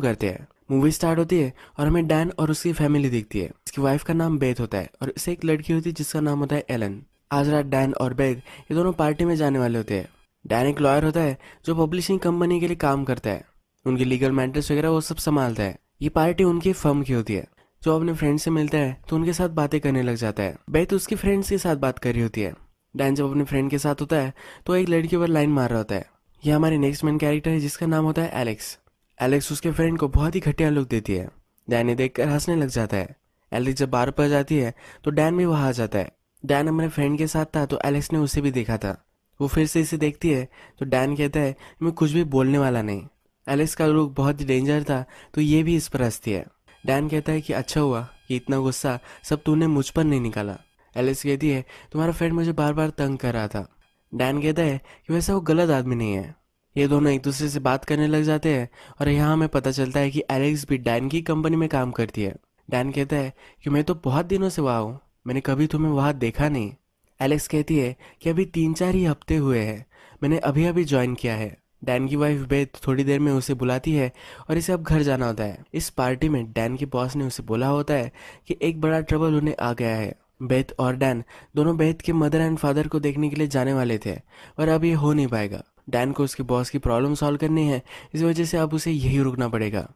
करते हैं movie start होती है और हमें डैन और उसकी फैमिली दिखती है इसकी वाइफ का नाम बेथ होता है और इसे एक लड़की होती है जिसका नाम होता है एलन आज रात डैन और बेथ ये दोनों पार्टी में जाने वाले होते हैं डैन एक लॉयर होता है जो पब्लिशिंग कंपनी के लिए काम करता है उनके लीगल मैटर्स वगैरह वो सब संभालता है ये पार्टी उनकी फर्म की होती है जो अपने फ्रेंड से मिलता है तो उनके साथ बातें करने लग जाता है बेथ उसकी फ्रेंड्स के साथ बात कर रही होती है डैन जब अपने फ्रेंड के साथ होता है तो एक लड़की पर लाइन मार रहा होता है यह हमारे नेक्स्ट मेन कैरेक्टर है जिसका नाम होता है एलेक्स एलेक्स उसके फ्रेंड को बहुत ही घटिया लुक देती है डैन ये देखकर हंसने लग जाता है एलेक्स जब बार पर जाती है तो डैन भी वहां आ जाता है डैन अपने फ्रेंड के साथ था तो एलेक्स ने उसे भी देखा था वो फिर से इसे देखती है तो डैन कहता है मैं कुछ भी बोलने वाला नहीं एलेक्स का लुक बहुत ही डेंजर था तो ये भी इस पर हंसती है डैन कहता है कि अच्छा हुआ कि इतना गुस्सा सब तूने मुझ पर नहीं निकाला एलेक्स कहती है तुम्हारा फ्रेंड मुझे बार बार तंग कर रहा था डैन कहता है कि वैसा वो गलत आदमी नहीं है ये दोनों एक दूसरे से बात करने लग जाते हैं और यहाँ हमें पता चलता है कि एलेक्स भी डैन की कंपनी में काम करती है डैन कहता है कि मैं तो बहुत दिनों से वहाँ हूँ मैंने कभी तुम्हें वहाँ देखा नहीं एलेक्स कहती है कि अभी तीन चार ही हफ्ते हुए हैं मैंने अभी अभी ज्वाइन किया है डैन की वाइफ बेथ थोड़ी देर में उसे बुलाती है और इसे अब घर जाना होता है इस पार्टी में डैन के बॉस ने उसे बोला होता है कि एक बड़ा ट्रबल उन्हें आ गया है बेथ और डैन दोनों बेथ के मदर एंड फादर को देखने के लिए जाने वाले थे और अब ये हो नहीं पाएगा डैन को उसके बॉस की प्रॉब्लम सॉल्व करनी है इस वजह से अब उसे यही रुकना पड़ेगा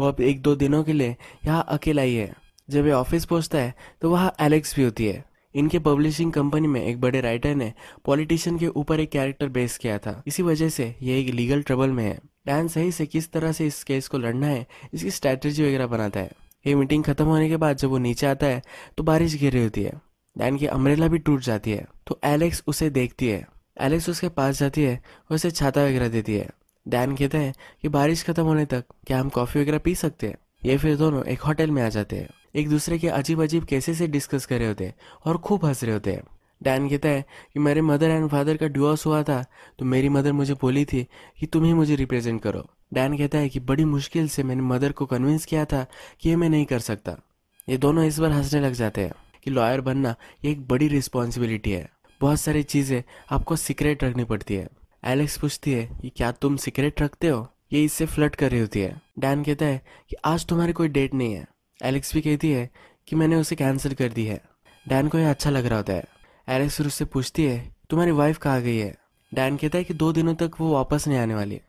वो अब एक दो दिनों के लिए यहाँ अकेला ही है जब ये ऑफिस पहुँचता है तो वहाँ एलेक्स भी होती है इनके पब्लिशिंग कंपनी में एक बड़े राइटर ने पॉलिटिशियन के ऊपर एक कैरेक्टर बेस किया था इसी वजह से यह एक लीगल ट्रबल में है डैन सही से किस तरह से इस केस को लड़ना है इसकी स्ट्रैटेजी वगैरह बनाता है ये मीटिंग खत्म होने के बाद जब वो नीचे आता है तो बारिश गिर रही होती है डैन की अम्ब्रेला भी टूट जाती है तो एलेक्स उसे देखती है एलेक्स उसके पास जाती है और उसे छाता वगैरह देती है डैन कहते हैं कि बारिश खत्म होने तक क्या हम कॉफ़ी वगैरह पी सकते हैं ये फिर दोनों एक होटल में आ जाते हैं एक दूसरे के अजीब अजीब कैसे से डिस्कस कर रहे होते हैं और खूब हंस रहे होते हैं डैन कहता है कि मेरे मदर एंड फादर का डिवोर्स हुआ था तो मेरी मदर मुझे बोली थी कि तुम ही मुझे रिप्रेजेंट करो डैन कहता है कि बड़ी मुश्किल से मैंने मदर को कन्विंस किया था कि ये मैं नहीं कर सकता ये दोनों इस बार हंसने लग जाते हैं कि लॉयर बनना ये एक बड़ी रिस्पॉन्सिबिलिटी है बहुत सारी चीज़ें आपको सीक्रेट रखनी पड़ती है एलेक्स पूछती है कि क्या तुम सीक्रेट रखते हो ये इससे फ्लट कर रही होती है डैन कहता है कि आज तुम्हारी कोई डेट नहीं है एलेक्स भी कहती है कि मैंने उसे कैंसिल कर दी है डैन को यह अच्छा लग रहा होता है एलेक्स फिर उससे पूछती है तुम्हारी वाइफ कहाँ गई है डैन कहता है कि दो दिनों तक वो वापस नहीं आने वाली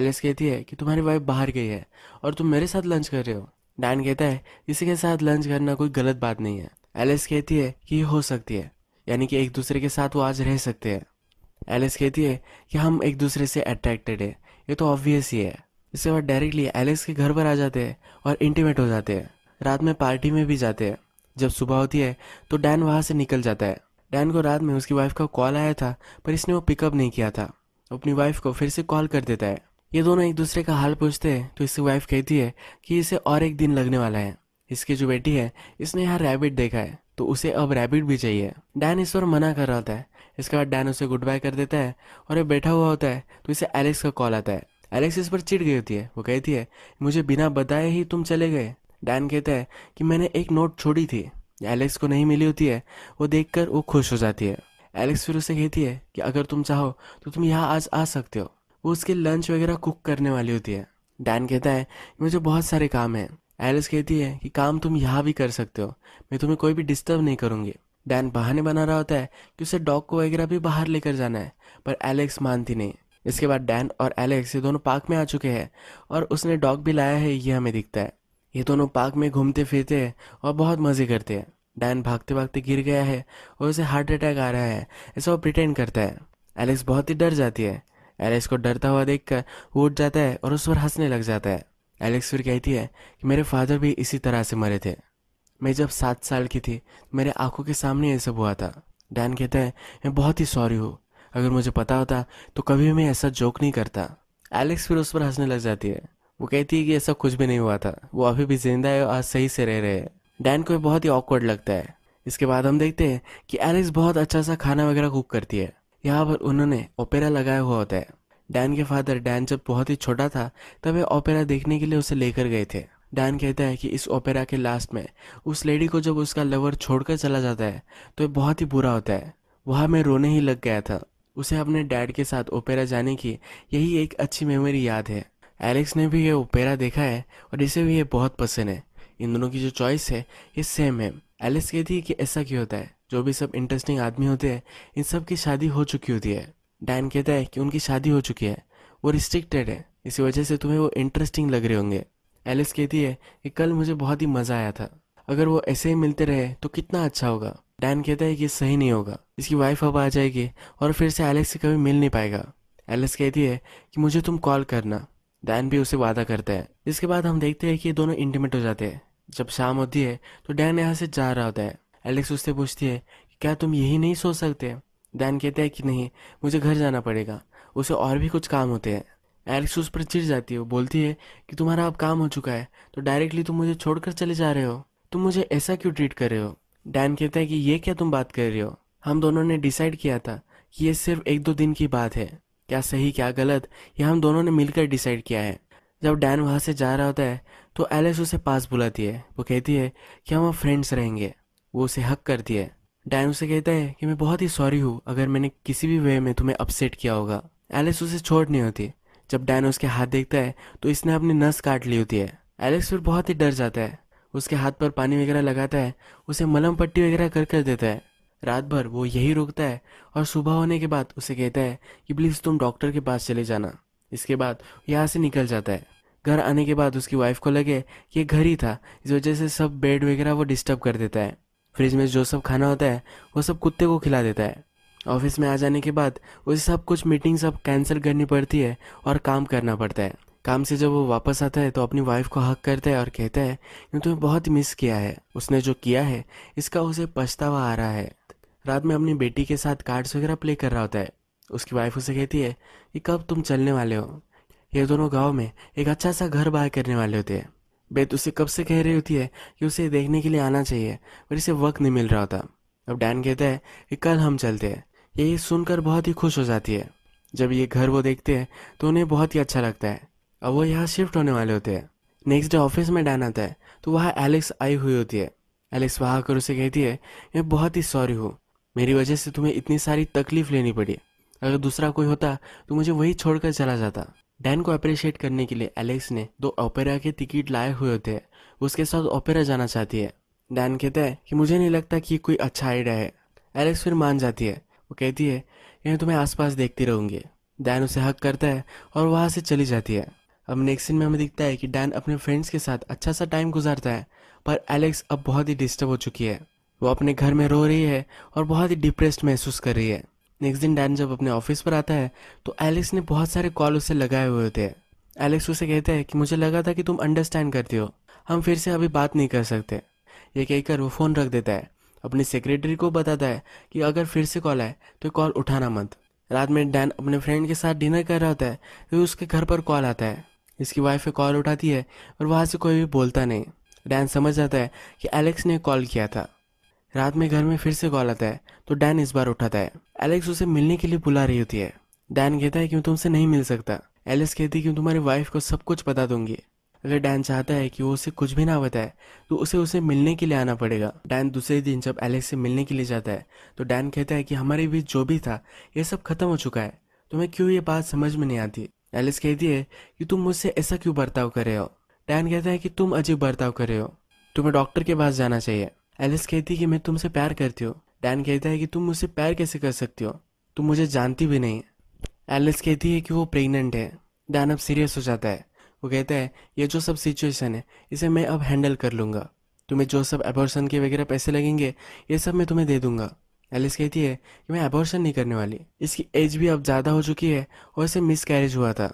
एलेक्स कहती है कि तुम्हारी वाइफ बाहर गई है और तुम मेरे साथ लंच कर रहे हो डैन कहता है किसी के साथ लंच करना कोई गलत बात नहीं है एलेक्स कहती है कि ये हो सकती है यानी कि एक दूसरे के साथ वो आज रह सकते हैं एलिस कहती है कि हम एक दूसरे से अट्रैक्टेड है ये तो ऑब्वियस ही है इसके बाद डायरेक्टली एलिस के घर पर आ जाते हैं और इंटीमेट हो जाते हैं रात में पार्टी में भी जाते हैं जब सुबह होती है तो डैन वहाँ से निकल जाता है डैन को रात में उसकी वाइफ का कॉल आया था पर इसने वो पिकअप नहीं किया था अपनी वाइफ को फिर से कॉल कर देता है ये दोनों एक दूसरे का हाल पूछते हैं तो इसकी वाइफ कहती है कि इसे और एक दिन लगने वाला है इसकी जो बेटी है इसने यहाँ रैबिट देखा है तो उसे अब रैबिट भी चाहिए डैन इस पर मना कर रहा होता है इसके बाद डैन उसे गुड बाय कर देता है और ये बैठा हुआ होता है तो इसे एलेक्स का कॉल आता है एलेक्स इस पर चिट गई होती है वो कहती है मुझे बिना बताए ही तुम चले गए डैन कहता है कि मैंने एक नोट छोड़ी थी एलेक्स को नहीं मिली होती है वो देख वो खुश हो जाती है एलेक्स फिर उसे कहती है कि अगर तुम चाहो तो तुम यहाँ आज आ सकते हो वो उसके लंच वगैरह कुक करने वाली होती है डैन कहता है मुझे बहुत सारे काम हैं एलिस कहती है कि काम तुम यहाँ भी कर सकते हो मैं तुम्हें कोई भी डिस्टर्ब नहीं करूँगी डैन बहाने बना रहा होता है कि उसे डॉग को वगैरह भी बाहर लेकर जाना है पर एलेक्स मानती नहीं इसके बाद डैन और एलेक्स ये दोनों पार्क में आ चुके हैं और उसने डॉग भी लाया है ये हमें दिखता है ये दोनों पार्क में घूमते फिरते हैं और बहुत मज़े करते हैं डैन भागते भागते गिर गया है और उसे हार्ट अटैक आ रहा है ऐसा वो प्रिटेंड करता है एलेक्स बहुत ही डर जाती है एलेक्स को डरता हुआ देखकर वो उठ जाता है और उस पर हंसने लग जाता है एलेक्स फिर कहती है कि मेरे फादर भी इसी तरह से मरे थे मैं जब सात साल की थी मेरे आंखों के सामने ये सब हुआ था डैन कहता है मैं बहुत ही सॉरी हूँ अगर मुझे पता होता तो कभी मैं ऐसा जोक नहीं करता एलेक्स फिर उस पर हंसने लग जाती है वो कहती है कि ऐसा कुछ भी नहीं हुआ था वो अभी भी जिंदा है और सही से रह रहे हैं डैन को बहुत ही ऑकवर्ड लगता है इसके बाद हम देखते हैं कि एलेक्स बहुत अच्छा सा खाना वगैरह कुक करती है यहाँ पर उन्होंने ओपेरा लगाया हुआ होता है डैन के फादर डैन जब बहुत ही छोटा था तब वे ओपेरा देखने के लिए उसे लेकर गए थे डैन कहता है कि इस ओपेरा के लास्ट में उस लेडी को जब उसका लवर छोड़कर चला जाता है तो यह बहुत ही बुरा होता है वहाँ मैं रोने ही लग गया था उसे अपने डैड के साथ ओपेरा जाने की यही एक अच्छी मेमोरी याद है एलेक्स ने भी ये ओपेरा देखा है और इसे भी ये बहुत पसंद है इन दोनों की जो चॉइस है ये सेम है एलेक्स कहती है कि ऐसा क्यों होता है जो भी सब इंटरेस्टिंग आदमी होते हैं इन सब की शादी हो चुकी होती है डैन कहता है कि उनकी शादी हो चुकी है वो रिस्ट्रिक्टेड है इसी वजह से तुम्हें वो इंटरेस्टिंग लग रहे होंगे एलिस कहती है कि कल मुझे बहुत ही मज़ा आया था अगर वो ऐसे ही मिलते रहे तो कितना अच्छा होगा डैन कहता है कि सही नहीं होगा इसकी वाइफ अब आ जाएगी और फिर से एलेक्स से कभी मिल नहीं पाएगा एलेक्स कहती है कि मुझे तुम कॉल करना डैन भी उसे वादा करता है इसके बाद हम देखते हैं कि ये दोनों इंटीमेट हो जाते हैं जब शाम होती है तो डैन यहाँ से जा रहा होता है एलेक्स उससे पूछती है क्या तुम यही नहीं सोच सकते डैन कहता है कि नहीं मुझे घर जाना पड़ेगा उसे और भी कुछ काम होते हैं एलेक्स उस पर चिढ़ जाती है बोलती है कि तुम्हारा अब काम हो चुका है तो डायरेक्टली तुम मुझे छोड़कर चले जा रहे हो तुम मुझे ऐसा क्यों ट्रीट कर रहे हो डैन कहता है कि ये क्या तुम बात कर रहे हो हम दोनों ने डिसाइड किया था कि ये सिर्फ एक दो दिन की बात है क्या सही क्या गलत ये हम दोनों ने मिलकर डिसाइड किया है जब डैन वहाँ से जा रहा होता है तो एलेक्स उसे पास बुलाती है वो कहती है कि हम फ्रेंड्स रहेंगे वो उसे हक करती है डैन उसे कहता है कि मैं बहुत ही सॉरी हूँ अगर मैंने किसी भी वे में तुम्हें अपसेट किया होगा एलेक्स उसे छोड़ नहीं होती जब डैन उसके हाथ देखता है तो इसने अपनी नस काट ली होती है एलेक्स फिर बहुत ही डर जाता है उसके हाथ पर पानी वगैरह लगाता है उसे मलम पट्टी वगैरह कर कर देता है रात भर वो यही रोकता है और सुबह होने के बाद उसे कहता है कि प्लीज़ तुम डॉक्टर के पास चले जाना इसके बाद यहाँ से निकल जाता है घर आने के बाद उसकी वाइफ को लगे कि ये घर ही था इस वजह से सब बेड वगैरह वो डिस्टर्ब कर देता है फ्रिज में जो सब खाना होता है वो सब कुत्ते को खिला देता है ऑफिस में आ जाने के बाद उसे सब कुछ मीटिंग सब कैंसिल करनी पड़ती है और काम करना पड़ता है काम से जब वो वापस आता है तो अपनी वाइफ को हक करता है और कहता है कि तुम्हें तो बहुत मिस किया है उसने जो किया है इसका उसे पछतावा आ रहा है रात में अपनी बेटी के साथ कार्ड्स वगैरह प्ले कर रहा होता है उसकी वाइफ उसे कहती है कि कब तुम चलने वाले हो ये दोनों गांव में एक अच्छा सा घर बाय करने वाले होते हैं बेत उसे कब से कह रही होती है कि उसे देखने के लिए आना चाहिए पर इसे वक्त नहीं मिल रहा होता अब डैन कहता है कि कल हम चलते हैं यही सुनकर बहुत ही खुश हो जाती है जब ये घर वो देखते हैं तो उन्हें बहुत ही अच्छा लगता है अब वो यहाँ शिफ्ट होने वाले होते हैं नेक्स्ट डे ऑफिस में डैन आता है तो वहाँ एलेक्स आई हुई होती है एलेक्स वहाँ आकर उसे कहती है मैं बहुत ही सॉरी हूँ मेरी वजह से तुम्हें इतनी सारी तकलीफ लेनी पड़ी अगर दूसरा कोई होता तो मुझे वही छोड़कर चला जाता डैन को अप्रिशिएट करने के लिए एलेक्स ने दो ओपेरा के टिकट लाए हुए होते हैं उसके साथ ओपेरा जाना चाहती है डैन कहता है कि मुझे नहीं लगता कि कोई अच्छा आइडिया है एलेक्स फिर मान जाती है वो कहती है यह तुम्हें आसपास देखती रहूंगी डैन उसे हक करता है और वहाँ से चली जाती है अब नेक्स्ट सीन में हमें दिखता है कि डैन अपने फ्रेंड्स के साथ अच्छा सा टाइम गुजारता है पर एलेक्स अब बहुत ही डिस्टर्ब हो चुकी है वो अपने घर में रो रही है और बहुत ही डिप्रेस्ड महसूस कर रही है नेक्स्ट दिन डैन जब अपने ऑफिस पर आता है तो एलेक्स ने बहुत सारे कॉल उसे लगाए हुए होते हैं एलेक्स उसे कहते हैं कि मुझे लगा था कि तुम अंडरस्टैंड करते हो हम फिर से अभी बात नहीं कर सकते ये कहकर वो फ़ोन रख देता है अपनी सेक्रेटरी को बताता है कि अगर फिर से कॉल आए तो कॉल उठाना मत रात में डैन अपने फ्रेंड के साथ डिनर कर रहा होता है तो उसके घर पर कॉल आता है इसकी वाइफ कॉल उठाती है और वहाँ से कोई भी बोलता नहीं डैन समझ जाता है कि एलेक्स ने कॉल किया था रात में घर में फिर से कॉल आता है तो डैन इस बार उठाता है एलेक्स उसे मिलने के लिए बुला रही होती है डैन कहता है मैं तुमसे नहीं मिल सकता एलेक्स कहती है कि तुम्हारी वाइफ को सब कुछ बता दूंगी अगर डैन चाहता है कि वो उसे कुछ भी ना बताए तो उसे उसे मिलने के लिए आना पड़ेगा डैन दूसरे दिन जब एलेक्स से मिलने के लिए जाता है तो डैन कहता है कि हमारे बीच जो भी था ये सब खत्म हो चुका है तुम्हें तो क्यों ये बात समझ में नहीं आती एलेक्स कहती है कि तुम मुझसे ऐसा क्यों बर्ताव कर रहे हो डैन कहता है कि तुम अजीब बर्ताव कर रहे हो तुम्हें डॉक्टर के पास जाना चाहिए एलिस कहती कि मैं तुमसे प्यार करती हूँ डैन कहता है कि तुम मुझसे प्यार कैसे कर सकती हो तुम मुझे जानती भी नहीं एलिस कहती है कि वो प्रेग्नेंट है डैन अब सीरियस हो जाता है वो कहता है ये जो सब सिचुएशन है इसे मैं अब हैंडल कर लूँगा तुम्हें जो सब एबॉर्शन के वगैरह पैसे लगेंगे ये सब मैं तुम्हें दे दूँगा एलिस कहती है कि मैं एबॉर्शन नहीं करने वाली इसकी एज भी अब ज़्यादा हो चुकी है और इसे मिस कैरेज हुआ था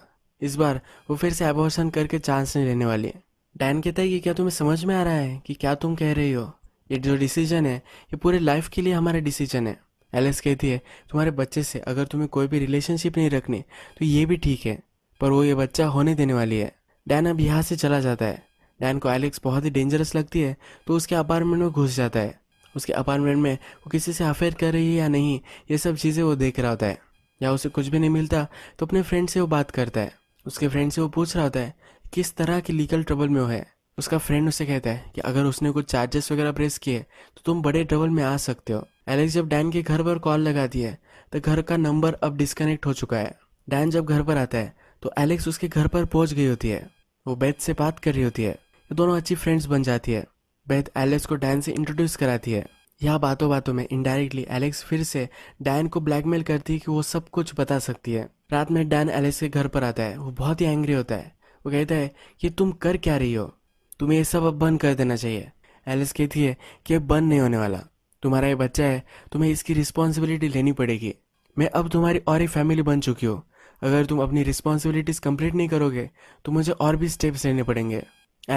इस बार वो फिर से एबॉर्शन करके चांस नहीं लेने वाली डैन कहता है कि क्या तुम्हें समझ में आ रहा है कि क्या तुम कह रही हो ये जो डिसीजन है ये पूरे लाइफ के लिए हमारा डिसीजन है एलेक्स कहती है तुम्हारे बच्चे से अगर तुम्हें कोई भी रिलेशनशिप नहीं रखनी तो ये भी ठीक है पर वो ये बच्चा होने देने वाली है डैन अब यहाँ से चला जाता है डैन को एलेक्स बहुत ही डेंजरस लगती है तो उसके अपार्टमेंट में घुस जाता है उसके अपार्टमेंट में वो किसी से अफेयर कर रही है या नहीं ये सब चीज़ें वो देख रहा होता है या उसे कुछ भी नहीं मिलता तो अपने फ्रेंड से वो बात करता है उसके फ्रेंड से वो पूछ रहा होता है किस तरह की लीगल ट्रबल में वो है उसका फ्रेंड उसे कहता है कि अगर उसने कुछ चार्जेस वगैरह प्रेस किए तो तुम बड़े ट्रबल में आ सकते हो एलेक्स जब डैन के घर पर कॉल लगाती है तो घर का नंबर अब डिस्कनेक्ट हो चुका है डैन जब घर पर आता है तो एलेक्स उसके घर पर पहुंच गई होती है वो बेथ से बात कर रही होती है दोनों अच्छी फ्रेंड्स बन जाती है बेथ एलेक्स को डैन से इंट्रोड्यूस कराती है यह बातों बातों में इनडायरेक्टली एलेक्स फिर से डैन को ब्लैकमेल करती है कि वो सब कुछ बता सकती है रात में डैन एलेक्स के घर पर आता है वो बहुत ही एंग्री होता है वो कहता है कि तुम कर क्या रही हो तुम्हें ये सब अब बंद कर देना चाहिए एलिस कहती है कि अब बंद नहीं होने वाला तुम्हारा ये बच्चा है तुम्हें इसकी रिस्पॉन्सिबिलिटी लेनी पड़ेगी मैं अब तुम्हारी और एक फैमिली बन चुकी हूँ अगर तुम अपनी रिस्पॉन्सिबिलिटीज़ कंप्लीट नहीं करोगे तो मुझे और भी स्टेप्स लेने पड़ेंगे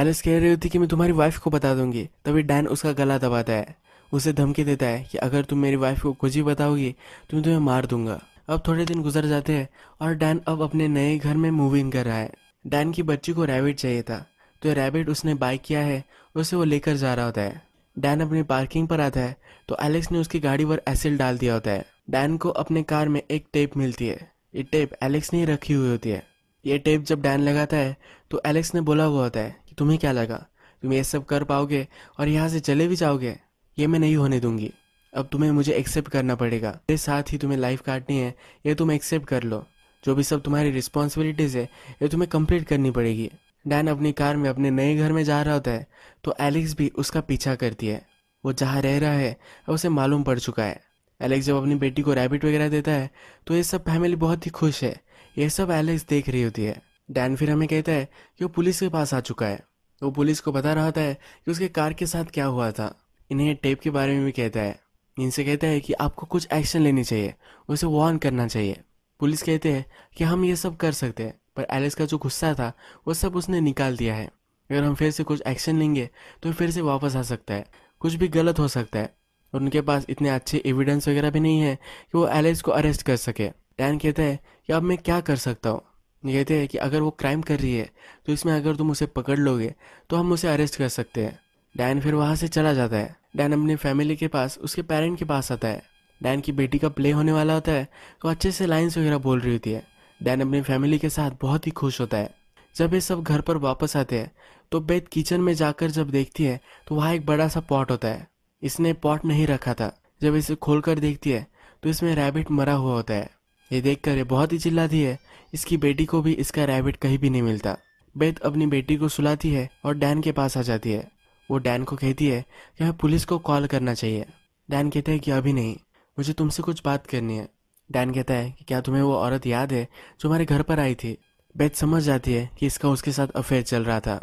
एलिस कह रही होती कि मैं तुम्हारी वाइफ को बता दूंगी तभी डैन उसका गला दबाता है उसे धमकी देता है कि अगर तुम मेरी वाइफ को कुछ ही बताओगी तो मैं तुम्हें मार दूंगा अब थोड़े दिन गुजर जाते हैं और डैन अब अपने नए घर में मूव इन कर रहा है डैन की बच्ची को रैबिट चाहिए था जो तो रैबिट उसने बाय किया है उसे वो लेकर जा रहा होता है डैन अपनी पार्किंग पर आता है तो एलेक्स ने उसकी गाड़ी पर एसिड डाल दिया होता है डैन को अपने कार में एक टेप मिलती है ये टेप एलेक्स ने रखी हुई होती है ये टेप जब डैन लगाता है तो एलेक्स ने बोला हुआ होता है कि तुम्हें क्या लगा तुम ये सब कर पाओगे और यहाँ से चले भी जाओगे ये मैं नहीं होने दूंगी अब तुम्हें मुझे एक्सेप्ट करना पड़ेगा मेरे साथ ही तुम्हें लाइफ काटनी है ये तुम एक्सेप्ट कर लो जो भी सब तुम्हारी रिस्पॉन्सिबिलिटीज़ है ये तुम्हें कंप्लीट करनी पड़ेगी डैन अपनी कार में अपने नए घर में जा रहा होता है तो एलेक्स भी उसका पीछा करती है वो जहाँ रह रहा है उसे मालूम पड़ चुका है एलेक्स जब अपनी बेटी को रैबिट वगैरह देता है तो ये सब फैमिली बहुत ही खुश है ये सब एलेक्स देख रही होती है डैन फिर हमें कहता है कि वो पुलिस के पास आ चुका है वो पुलिस को बता रहा था कि उसके कार के साथ क्या हुआ था इन्हें टेप के बारे में भी कहता है इनसे कहता है कि आपको कुछ एक्शन लेनी चाहिए उसे वार्न करना चाहिए पुलिस कहते हैं कि हम ये सब कर सकते हैं पर एलिस का जो गुस्सा था वो सब उसने निकाल दिया है अगर हम फिर से कुछ एक्शन लेंगे तो फिर से वापस आ सकता है कुछ भी गलत हो सकता है और उनके पास इतने अच्छे एविडेंस वगैरह भी नहीं है कि वो एलिस को अरेस्ट कर सके डैन कहता है कि अब मैं क्या कर सकता हूँ कहते हैं कि अगर वो क्राइम कर रही है तो इसमें अगर तुम उसे पकड़ लोगे तो हम उसे अरेस्ट कर सकते हैं डैन फिर वहाँ से चला जाता है डैन अपनी फैमिली के पास उसके पेरेंट के पास आता है डैन की बेटी का प्ले होने वाला होता है तो अच्छे से लाइन्स वगैरह बोल रही होती है डैन अपनी फैमिली के साथ बहुत ही खुश होता है जब ये सब घर पर वापस आते हैं तो बेथ किचन में जाकर जब देखती है तो वहाँ एक बड़ा सा पॉट होता है इसने पॉट नहीं रखा था जब इसे खोलकर देखती है तो इसमें रैबिट मरा हुआ होता है ये देखकर ये बहुत ही चिल्लाती है इसकी बेटी को भी इसका रैबिट कहीं भी नहीं मिलता बेत अपनी बेटी को सुलाती है और डैन के पास आ जाती है वो डैन को कहती है कि हमें पुलिस को कॉल करना चाहिए डैन कहते हैं कि अभी नहीं मुझे तुमसे कुछ बात करनी है डैन कहता है कि क्या तुम्हें वो औरत याद है जो हमारे घर पर आई थी बेथ समझ जाती है कि इसका उसके साथ अफेयर चल रहा था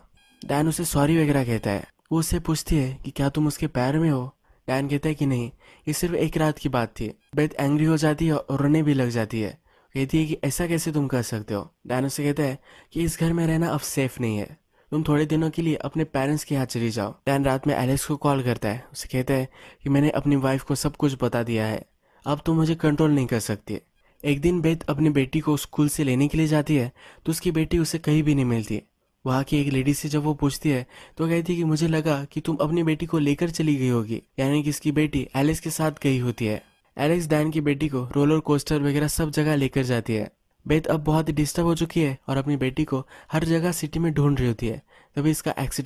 डैन उसे सॉरी वगैरह कहता है वो उससे पूछती है कि क्या तुम उसके पैर में हो डैन कहता है कि नहीं ये सिर्फ एक रात की बात थी बेथ एंग्री हो जाती है और रोने भी लग जाती है कहती है कि ऐसा कैसे तुम कर सकते हो डैन उसे कहता है कि इस घर में रहना अब सेफ नहीं है तुम थोड़े दिनों के लिए अपने पेरेंट्स के यहाँ चली जाओ डैन रात में एलेक्स को कॉल करता है उसे कहता है कि मैंने अपनी वाइफ को सब कुछ बता दिया है अब तो मुझे कंट्रोल नहीं कर सकती एक दिन बेत अपनी बेटी को स्कूल से लेने के लिए जाती है तो उसकी बेटी उसे कहीं भी नहीं मिलती वहाँ की एक लेडी से जब वो पूछती है तो कहती है कि मुझे लगा कि तुम अपनी बेटी को लेकर चली गई होगी यानी कि इसकी बेटी एलेक्स के साथ गई होती है एलेक्स डैन की बेटी को रोलर कोस्टर वगैरह सब जगह लेकर जाती है बेत अब बहुत ही डिस्टर्ब हो चुकी है और अपनी बेटी को हर जगह सिटी में ढूंढ रही होती है तभी इसका एक्सीडेंट